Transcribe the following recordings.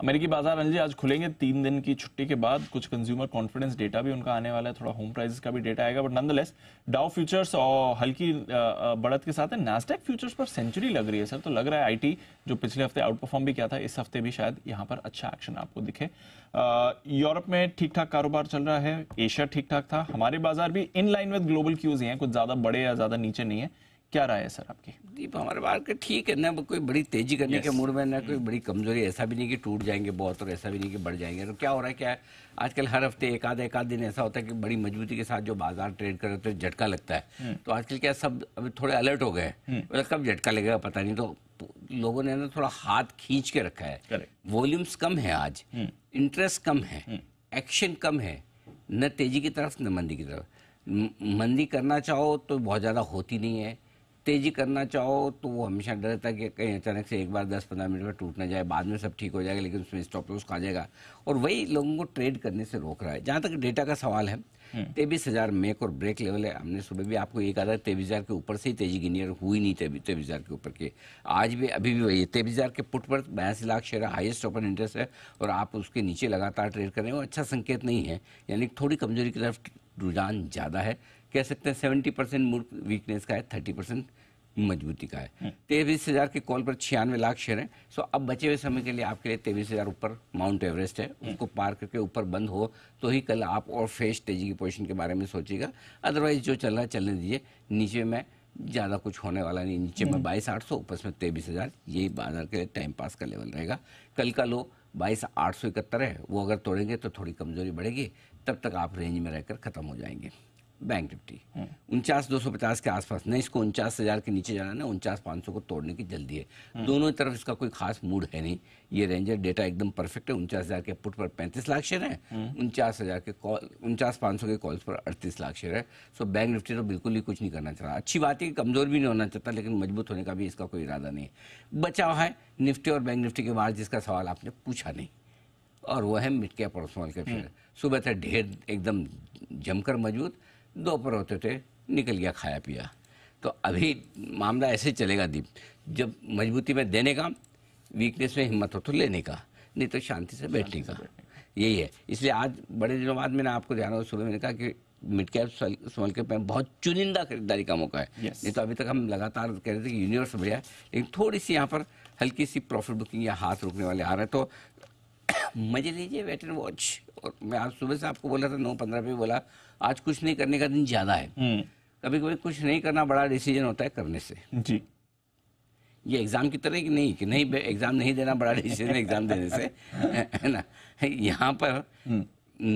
अमेरिकी बाजार अंजी आज खुलेंगे तीन दिन की छुट्टी के बाद कुछ कंज्यूमर कॉन्फिडेंस डेटा भी उनका आने वाला है थोड़ा होम प्राइसेस का भी डेटा आएगा बट लेस डाउ फ्यूचर्स और हल्की बढ़त के साथ नास्टेक फ्यूचर्स पर सेंचुरी लग रही है सर तो लग रहा है आईटी जो पिछले हफ्ते आउट परफॉर्म भी किया था इस हफ्ते भी शायद यहाँ पर अच्छा एक्शन आपको दिखे यूरोप में ठीक ठाक कारोबार चल रहा है एशिया ठीक ठाक था हमारे बाजार भी in line with global cues ही हैं कुछ ज़्यादा बड़े या ज़्यादा नीचे नहीं है क्या राय है सर आपकी दीप हमारे बार के ठीक है ना कोई बड़ी तेजी करने yes. के मूड में ना कोई hmm. बड़ी कमजोरी ऐसा भी नहीं कि टूट जाएंगे बहुत और ऐसा भी नहीं कि बढ़ जाएंगे तो क्या हो रहा है क्या है आजकल हर हफ्ते एक आधा एक आध दिन ऐसा होता है कि बड़ी मजबूती के साथ जो बाजार ट्रेड कर रहे तो झटका लगता है hmm. तो आजकल क्या सब अभी थोड़े अलर्ट हो गए मतलब कब झटका लगेगा पता नहीं तो लोगों ने ना थोड़ा हाथ खींच के रखा है वॉल्यूम्स कम है आज इंटरेस्ट कम है एक्शन कम है न तेजी की तरफ न मंदी की तरफ मंदी करना चाहो तो बहुत ज़्यादा होती नहीं है तेजी करना चाहो तो वो हमेशा डर रहता है कि कहीं अचानक से एक बार दस पंद्रह मिनट में टूट ना जाए बाद में सब ठीक हो जाएगा लेकिन उसमें स्टॉप लॉस खा जाएगा और वही लोगों को ट्रेड करने से रोक रहा है जहाँ तक डेटा का सवाल है हम्म। तेबीस हजार मेक और ब्रेक लेवल है हमने सुबह भी आपको ये कहा था तेबीस हजार के ऊपर से ही तेजी गिनी और हुई नहीं तेईस हजार के ऊपर के आज भी अभी भी वही है तेबीस हजार के पुट पर बयासी lakh share highest open interest है और आप उसके नीचे लगातार ट्रेड कर रहे हो अच्छा संकेत नहीं है यानी थोड़ी कमजोरी की तरफ रुझान ज़्यादा है कह सकते हैं सेवेंटी परसेंट मूड वीकनेस का है थर्टी परसेंट मजबूती का है हम्म। तेईस हजार के कॉल पर छियानवे लाख शेयर हैं सो अब बचे हुए समय के लिए आपके लिए तेईस हजार ऊपर माउंट एवरेस्ट है हम्म। उसको पार करके ऊपर बंद हो तो ही कल आप और फ्रेश तेजी की पोजिशन के बारे में सोचेगा अदरवाइज जो चल रहा है चलने दीजिए नीचे में ज़्यादा कुछ होने वाला नहीं नीचे में हम्म। बाईस आठ सौ ऊपर में तेईस हज़ार यही बाजार के टाइम पास का लेवल रहेगा कल का लो बाईस आठ सौ इकहत्तर है वो अगर तोड़ेंगे तो थोड़ी कमजोरी बढ़ेगी तब तक आप रेंज में रहकर खत्म हो जाएंगे बैंक निफ्टी उनचास दो सौ पचास के आसपास ना इसको उनचास हजार के नीचे जाना ना उनचास पाँच सौ को तोड़ने की जल्दी है हम्म। दोनों तरफ इसका कोई खास मूड है नहीं ये रेंजर डेटा एकदम परफेक्ट है उनचास हजार के पुट पर पैंतीस लाख शेयर है हम्म। उनचास हजार के कॉल उनचास पाँच सौ के कॉल्स पर अड़तीस लाख शेयर है सो बैंक निफ्टी तो बिल्कुल ही कुछ नहीं करना चाह रहा अच्छी बात है कि कमजोर भी नहीं होना चाहता लेकिन मजबूत होने का भी इसका कोई इरादा नहीं है बचाव है निफ्टी और बैंक निफ्टी के बाद जिसका सवाल आपने पूछा नहीं और वह है मिड कैप के फिर हम्म। सुबह तक ढेर एकदम जमकर मजबूत दोपहर होते थे निकल गया खाया पिया तो अभी मामला ऐसे चलेगा दीप जब मजबूती में देने का वीकनेस में हिम्मत हो तो लेने का नहीं तो शांति से बैठने का यही है इसलिए आज बड़े दिनों बाद मैंने आपको जाना सुबह मैंने कहा कि मिड कैप स्मॉल कैप में बहुत चुनिंदा खरीदारी का मौका है yes. नहीं तो अभी तक हम लगातार कह रहे थे कि यूनिवर्स बढ़िया है लेकिन थोड़ी सी यहाँ पर हल्की सी प्रॉफिट बुकिंग या हाथ रुकने वाले आ रहे हैं तो मजे लीजिए वेट एंड वॉच और मैं आज सुबह से आपको बोला था नौ पंद्रह पे बोला आज कुछ नहीं करने का दिन ज्यादा है हम्म। कभी कभी कुछ नहीं करना बड़ा डिसीजन होता है करने से जी ये एग्जाम की तरह कि नहीं कि नहीं एग्जाम नहीं देना बड़ा डिसीजन एग्जाम देने से है ना यहाँ पर हम्म।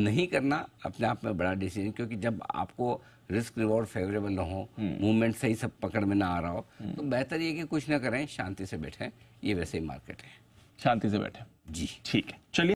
नहीं करना अपने आप में बड़ा डिसीजन क्योंकि जब आपको रिस्क रिवॉर्ड फेवरेबल ना हो मूवमेंट हम्म। सही सब पकड़ में ना आ रहा हो तो बेहतर ये कि कुछ ना करें शांति से बैठे ये वैसे ही मार्केट है शांति से बैठे जी ठीक है चलिए